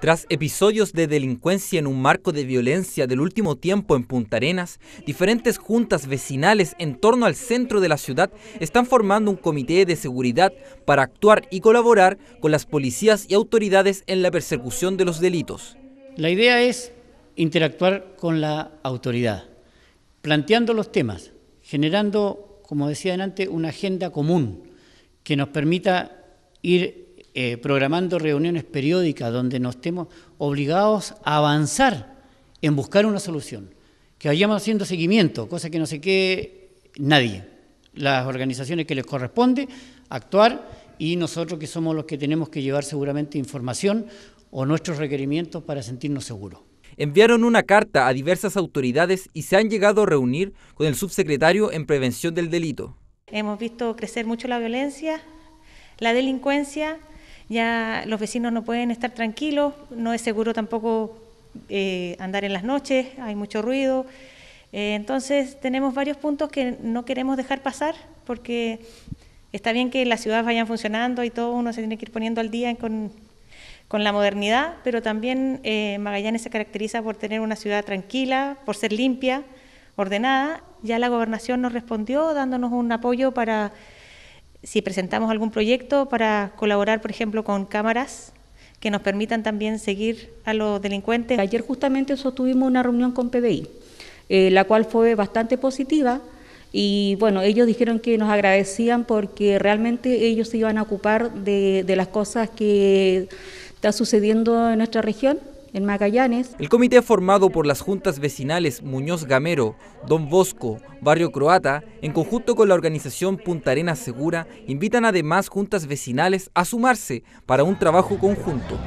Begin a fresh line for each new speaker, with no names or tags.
Tras episodios de delincuencia en un marco de violencia del último tiempo en Punta Arenas, diferentes juntas vecinales en torno al centro de la ciudad están formando un comité de seguridad para actuar y colaborar con las policías
y autoridades en la persecución de los delitos. La idea es interactuar con la autoridad, planteando los temas, generando, como decía antes, una agenda común que nos permita ir eh, programando reuniones periódicas donde nos estemos obligados a avanzar en buscar una solución, que vayamos haciendo seguimiento, cosa que no se quede nadie, las organizaciones que les corresponde actuar y nosotros que somos los que tenemos que llevar seguramente información o nuestros requerimientos para sentirnos seguros enviaron una carta
a diversas autoridades y se han llegado a reunir con el subsecretario en prevención del delito.
Hemos visto crecer mucho la violencia, la delincuencia, ya los vecinos no pueden estar tranquilos, no es seguro tampoco eh, andar en las noches, hay mucho ruido. Eh, entonces tenemos varios puntos que no queremos dejar pasar porque está bien que las ciudades vayan funcionando y todo uno se tiene que ir poniendo al día con, con la modernidad, pero también eh, Magallanes se caracteriza por tener una ciudad tranquila, por ser limpia, ordenada. Ya la gobernación nos respondió dándonos un apoyo para si presentamos algún proyecto para colaborar, por ejemplo, con cámaras
que nos permitan también seguir a los delincuentes. Ayer justamente sostuvimos una reunión con PBI, eh, la cual fue bastante positiva y bueno, ellos dijeron que nos agradecían porque realmente ellos se iban a ocupar de, de las cosas que está sucediendo en nuestra región en Magallanes.
El comité formado por las juntas vecinales Muñoz Gamero, Don Bosco, Barrio Croata, en conjunto con la organización Punta Arenas Segura, invitan además juntas vecinales a sumarse para un trabajo conjunto.